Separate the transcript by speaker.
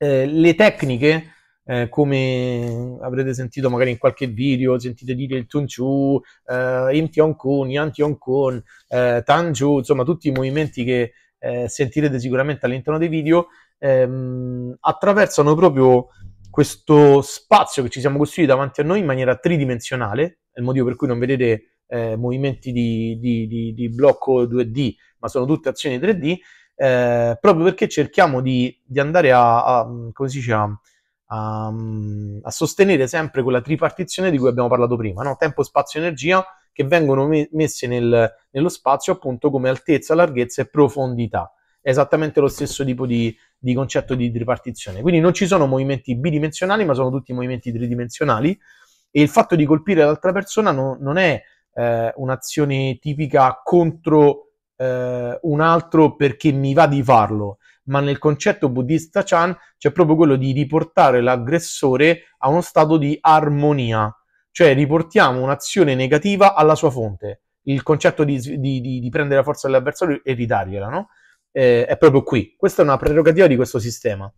Speaker 1: Eh, le tecniche, eh, come avrete sentito magari in qualche video, sentite dire il Tunchu, eh, Imtionkun, Kun, eh, Tanju, insomma tutti i movimenti che eh, sentirete sicuramente all'interno dei video, ehm, attraversano proprio questo spazio che ci siamo costruiti davanti a noi in maniera tridimensionale, è il motivo per cui non vedete eh, movimenti di, di, di, di blocco 2D, ma sono tutte azioni 3D, eh, proprio perché cerchiamo di, di andare a, a, come si dice, a, a, a, sostenere sempre quella tripartizione di cui abbiamo parlato prima, no? tempo, spazio, energia, che vengono me- messe nel, nello spazio appunto come altezza, larghezza e profondità. È esattamente lo stesso tipo di, di concetto di tripartizione. Quindi non ci sono movimenti bidimensionali, ma sono tutti movimenti tridimensionali. E il fatto di colpire l'altra persona no, non è eh, un'azione tipica contro eh, un altro perché mi va di farlo, ma nel concetto buddista Chan c'è proprio quello di riportare l'aggressore a uno stato di armonia, cioè riportiamo un'azione negativa alla sua fonte. Il concetto di, di, di, di prendere la forza dell'avversario e ridargliela, no? Eh, è proprio qui. Questa è una prerogativa di questo sistema.